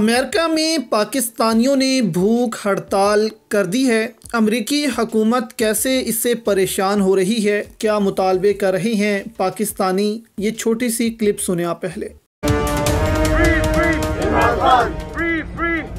America में पाकिस्तानियों ने भूख हड़ताल कर दी है अमरीकी हकूमत कैसे इससे परेशान हो रही है क्या मुतालबे कर रहे हैं पाकिस्तानी ये छोटी सी क्लिप सुने आप पहले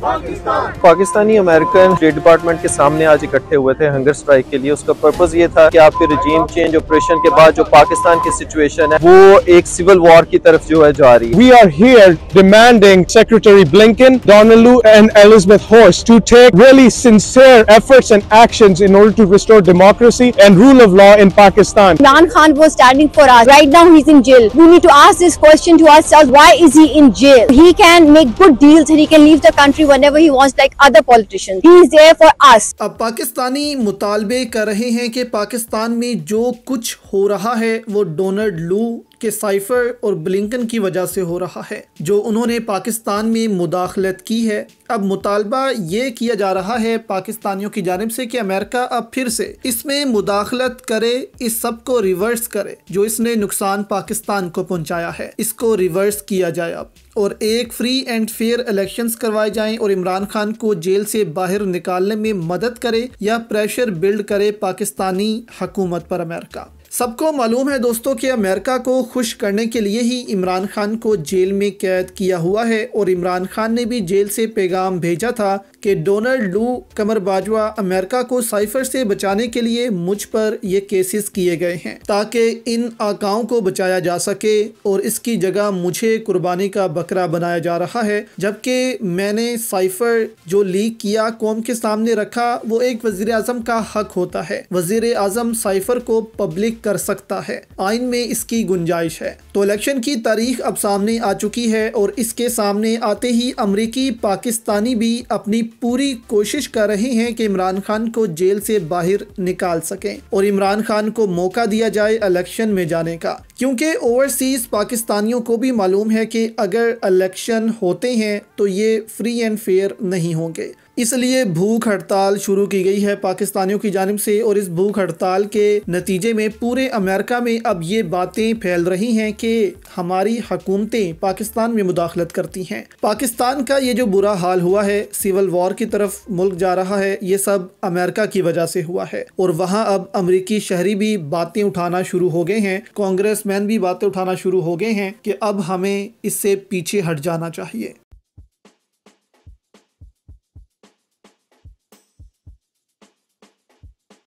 Pakistan. Pakistani American state department के सामने आज इकट्ठे हुए थे हंगर स्ट्राइक के लिए उसका पर्पज ये था कि आपके रिजीम चेंज ऑपरेशन के बाद जो पाकिस्तान की सिचुएशन है वो एक सिविल वॉर की तरफ जो है जा रही we are here demanding secretary Blinken Donald Lu and Elizabeth Horst to take really sincere efforts and action in order to restore democracy and rule of law in Pakistan Imran Khan who standing for us right now in jail we need to ask this question to ourselves why is he in jail he can make good deals and he can leave the country whenever he wants like other politicians. He is there for us. ab pakistani mutalbe kar rahe hain ki pakistan mein jo kuch हो रहा है वो Donald लू के cipher और Blinken की वजह से हो रहा है जो उन्होंने पाकिस्तान में मुदाखलत की है अब मुतालबा ये किया जा रहा है पाकिस्तानियों की जानब से कि अमेरिका अब फिर से इसमें मुदाखलत करे इस सब को रिवर्स करे जो इसने नुकसान पाकिस्तान को पहुंचाया है इसको रिवर्स किया जाए अब और एक फ्री एंड फेयर इलेक्शंस करवाए जाएं और इमरान खान को जेल से बाहर निकालने में मदद करे या प्रेशर बिल्ड करे पाकिस्तानी हकूमत पर अमेरिका सबको मालूम है दोस्तों कि अमेरिका को खुश करने के लिए ही इमरान खान को जेल में कैद किया हुआ है और इमरान खान ने भी जेल से पैगाम भेजा था कि Donald Lu Qamar Bajwa America को साइफर से बचाने के लिए मुझ पर ये केसेस किए गए हैं ताकि इन आकाओं को बचाया जा सके और इसकी जगह मुझे कुर्बानी का बकरा बनाया जा रहा है जबकि मैंने साइफर जो लीक किया कौम के सामने रखा वो एक वजीर अजम का हक होता है वजीर अजम साइफर को पब्लिक कर सकता है आइन में इसकी गुंजाइश है तो इलेक्शन की तारीख अब सामने आ चुकी है और इसके सामने आते ही अमरीकी पाकिस्तानी भी अपनी पूरी कोशिश कर रहे हैं कि इमरान खान को जेल से बाहर निकाल सकें और इमरान खान को मौका दिया जाए इलेक्शन में जाने का क्योंकि ओवरसीज़ पाकिस्तानियों को भी मालूम है कि अगर इलेक्शन होते हैं तो ये फ्री एंड फेयर नहीं होंगे इसलिए भूख हड़ताल शुरू की गई है पाकिस्तानियों की जानब से और इस भूख हड़ताल के नतीजे में पूरे अमेरिका में अब ये बातें फैल रही हैं कि हमारी हकूमतें पाकिस्तान में मुदाखलत करती हैं पाकिस्तान का ये जो बुरा हाल हुआ है सिविल वॉर की तरफ मुल्क जा रहा है ये सब अमेरिका की वजह से हुआ है और वहाँ अब अमरीकी शहरी भी बातें उठाना शुरू हो गए हैं कांग्रेस मैन भी बातें उठाना शुरू हो गए हैं कि अब हमें इससे पीछे हट जाना चाहिए